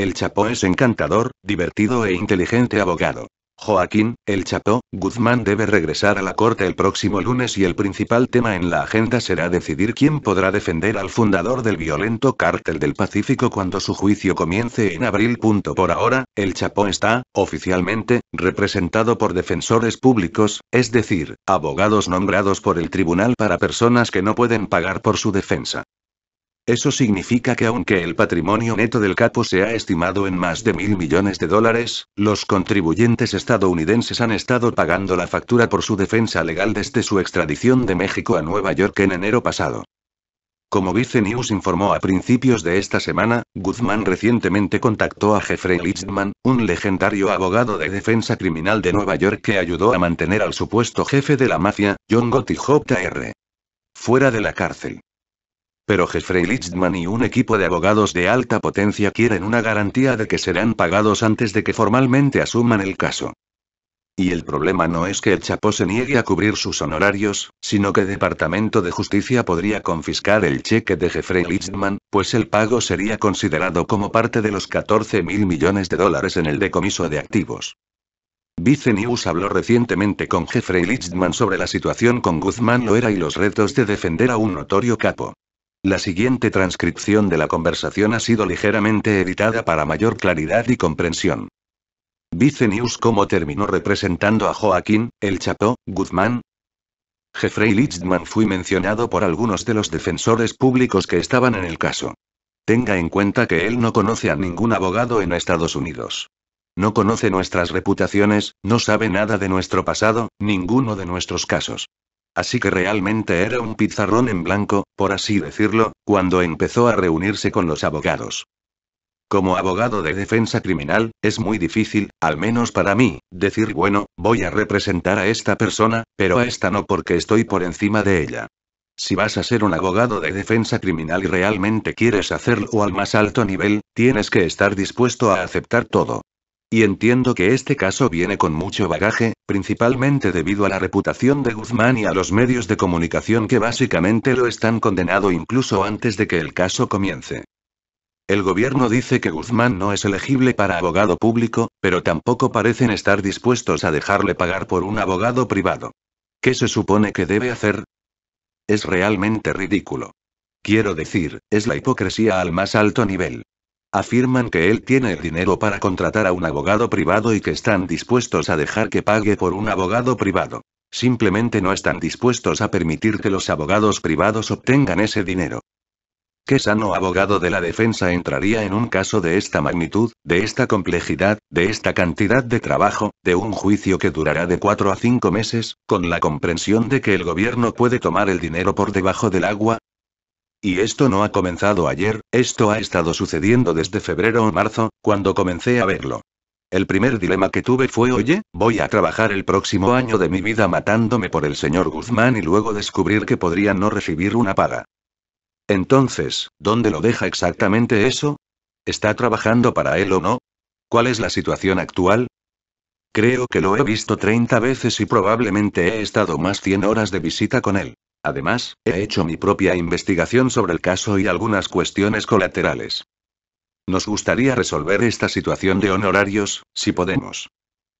El Chapo es encantador, divertido e inteligente abogado. Joaquín, el Chapo, Guzmán debe regresar a la corte el próximo lunes y el principal tema en la agenda será decidir quién podrá defender al fundador del violento cártel del Pacífico cuando su juicio comience en abril. Por ahora, el Chapo está, oficialmente, representado por defensores públicos, es decir, abogados nombrados por el tribunal para personas que no pueden pagar por su defensa. Eso significa que aunque el patrimonio neto del capo se ha estimado en más de mil millones de dólares, los contribuyentes estadounidenses han estado pagando la factura por su defensa legal desde su extradición de México a Nueva York en enero pasado. Como Vice News informó a principios de esta semana, Guzmán recientemente contactó a Jeffrey Lichtman, un legendario abogado de defensa criminal de Nueva York que ayudó a mantener al supuesto jefe de la mafia, John Gotti Jr. fuera de la cárcel pero Jeffrey Lichtman y un equipo de abogados de alta potencia quieren una garantía de que serán pagados antes de que formalmente asuman el caso. Y el problema no es que el Chapo se niegue a cubrir sus honorarios, sino que el Departamento de Justicia podría confiscar el cheque de Jeffrey Lichtman, pues el pago sería considerado como parte de los 14 mil millones de dólares en el decomiso de activos. Vice News habló recientemente con Jeffrey Lichtman sobre la situación con Guzmán Loera y los retos de defender a un notorio capo. La siguiente transcripción de la conversación ha sido ligeramente editada para mayor claridad y comprensión. Dice News cómo terminó representando a Joaquín, el Chapo, Guzmán. Jeffrey Lichtman fue mencionado por algunos de los defensores públicos que estaban en el caso. Tenga en cuenta que él no conoce a ningún abogado en Estados Unidos. No conoce nuestras reputaciones, no sabe nada de nuestro pasado, ninguno de nuestros casos. Así que realmente era un pizarrón en blanco, por así decirlo, cuando empezó a reunirse con los abogados. Como abogado de defensa criminal, es muy difícil, al menos para mí, decir, bueno, voy a representar a esta persona, pero a esta no porque estoy por encima de ella. Si vas a ser un abogado de defensa criminal y realmente quieres hacerlo al más alto nivel, tienes que estar dispuesto a aceptar todo. Y entiendo que este caso viene con mucho bagaje, principalmente debido a la reputación de Guzmán y a los medios de comunicación que básicamente lo están condenado incluso antes de que el caso comience. El gobierno dice que Guzmán no es elegible para abogado público, pero tampoco parecen estar dispuestos a dejarle pagar por un abogado privado. ¿Qué se supone que debe hacer? Es realmente ridículo. Quiero decir, es la hipocresía al más alto nivel. Afirman que él tiene el dinero para contratar a un abogado privado y que están dispuestos a dejar que pague por un abogado privado. Simplemente no están dispuestos a permitir que los abogados privados obtengan ese dinero. ¿Qué sano abogado de la defensa entraría en un caso de esta magnitud, de esta complejidad, de esta cantidad de trabajo, de un juicio que durará de cuatro a cinco meses, con la comprensión de que el gobierno puede tomar el dinero por debajo del agua, y esto no ha comenzado ayer, esto ha estado sucediendo desde febrero o marzo, cuando comencé a verlo. El primer dilema que tuve fue, oye, voy a trabajar el próximo año de mi vida matándome por el señor Guzmán y luego descubrir que podría no recibir una paga. Entonces, ¿dónde lo deja exactamente eso? ¿Está trabajando para él o no? ¿Cuál es la situación actual? Creo que lo he visto 30 veces y probablemente he estado más 100 horas de visita con él. Además, he hecho mi propia investigación sobre el caso y algunas cuestiones colaterales. Nos gustaría resolver esta situación de honorarios, si podemos.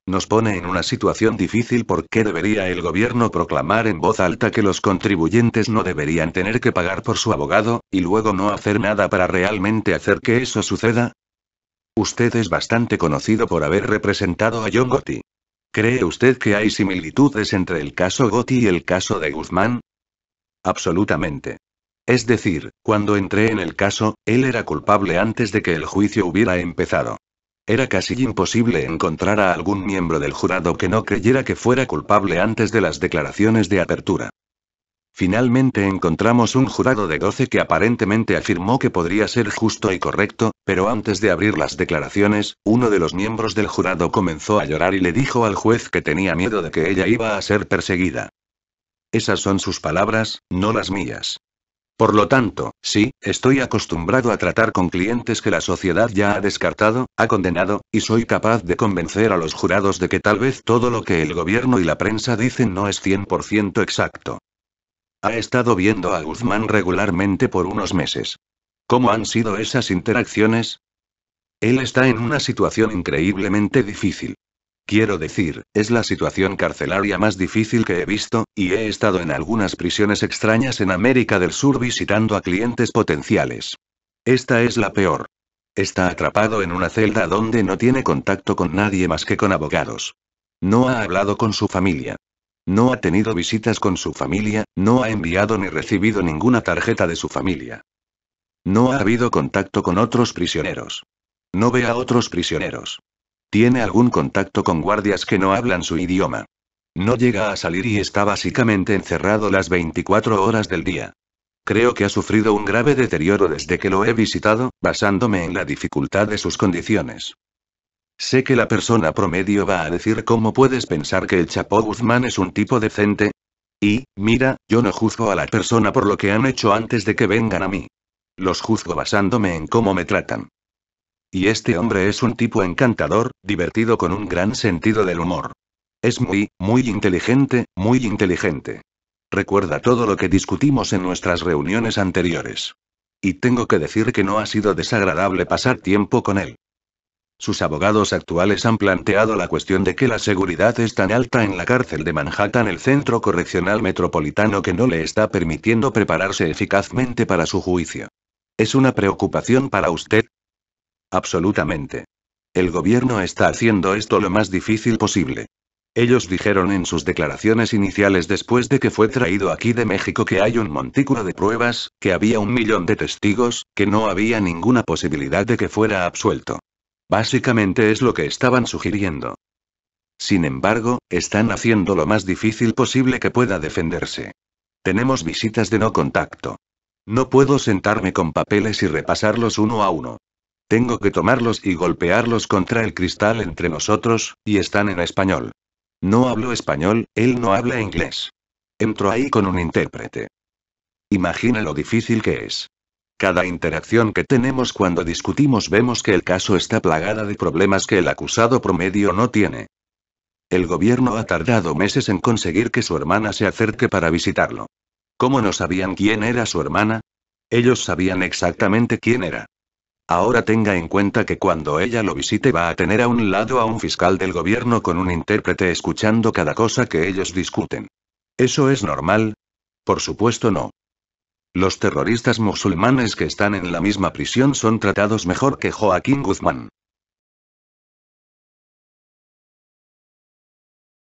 Nos pone en una situación difícil porque debería el gobierno proclamar en voz alta que los contribuyentes no deberían tener que pagar por su abogado, y luego no hacer nada para realmente hacer que eso suceda. Usted es bastante conocido por haber representado a John Gotti. ¿Cree usted que hay similitudes entre el caso Gotti y el caso de Guzmán? Absolutamente. Es decir, cuando entré en el caso, él era culpable antes de que el juicio hubiera empezado. Era casi imposible encontrar a algún miembro del jurado que no creyera que fuera culpable antes de las declaraciones de apertura. Finalmente encontramos un jurado de 12 que aparentemente afirmó que podría ser justo y correcto, pero antes de abrir las declaraciones, uno de los miembros del jurado comenzó a llorar y le dijo al juez que tenía miedo de que ella iba a ser perseguida. Esas son sus palabras, no las mías. Por lo tanto, sí, estoy acostumbrado a tratar con clientes que la sociedad ya ha descartado, ha condenado, y soy capaz de convencer a los jurados de que tal vez todo lo que el gobierno y la prensa dicen no es 100% exacto. Ha estado viendo a Guzmán regularmente por unos meses. ¿Cómo han sido esas interacciones? Él está en una situación increíblemente difícil. Quiero decir, es la situación carcelaria más difícil que he visto, y he estado en algunas prisiones extrañas en América del Sur visitando a clientes potenciales. Esta es la peor. Está atrapado en una celda donde no tiene contacto con nadie más que con abogados. No ha hablado con su familia. No ha tenido visitas con su familia, no ha enviado ni recibido ninguna tarjeta de su familia. No ha habido contacto con otros prisioneros. No ve a otros prisioneros. Tiene algún contacto con guardias que no hablan su idioma. No llega a salir y está básicamente encerrado las 24 horas del día. Creo que ha sufrido un grave deterioro desde que lo he visitado, basándome en la dificultad de sus condiciones. Sé que la persona promedio va a decir cómo puedes pensar que el Chapo Guzmán es un tipo decente. Y, mira, yo no juzgo a la persona por lo que han hecho antes de que vengan a mí. Los juzgo basándome en cómo me tratan. Y este hombre es un tipo encantador, divertido con un gran sentido del humor. Es muy, muy inteligente, muy inteligente. Recuerda todo lo que discutimos en nuestras reuniones anteriores. Y tengo que decir que no ha sido desagradable pasar tiempo con él. Sus abogados actuales han planteado la cuestión de que la seguridad es tan alta en la cárcel de Manhattan, el centro correccional metropolitano, que no le está permitiendo prepararse eficazmente para su juicio. ¿Es una preocupación para usted? Absolutamente. El gobierno está haciendo esto lo más difícil posible. Ellos dijeron en sus declaraciones iniciales después de que fue traído aquí de México que hay un montículo de pruebas, que había un millón de testigos, que no había ninguna posibilidad de que fuera absuelto. Básicamente es lo que estaban sugiriendo. Sin embargo, están haciendo lo más difícil posible que pueda defenderse. Tenemos visitas de no contacto. No puedo sentarme con papeles y repasarlos uno a uno. Tengo que tomarlos y golpearlos contra el cristal entre nosotros, y están en español. No hablo español, él no habla inglés. Entro ahí con un intérprete. Imagina lo difícil que es. Cada interacción que tenemos cuando discutimos vemos que el caso está plagada de problemas que el acusado promedio no tiene. El gobierno ha tardado meses en conseguir que su hermana se acerque para visitarlo. ¿Cómo no sabían quién era su hermana? Ellos sabían exactamente quién era. Ahora tenga en cuenta que cuando ella lo visite va a tener a un lado a un fiscal del gobierno con un intérprete escuchando cada cosa que ellos discuten. ¿Eso es normal? Por supuesto no. Los terroristas musulmanes que están en la misma prisión son tratados mejor que Joaquín Guzmán.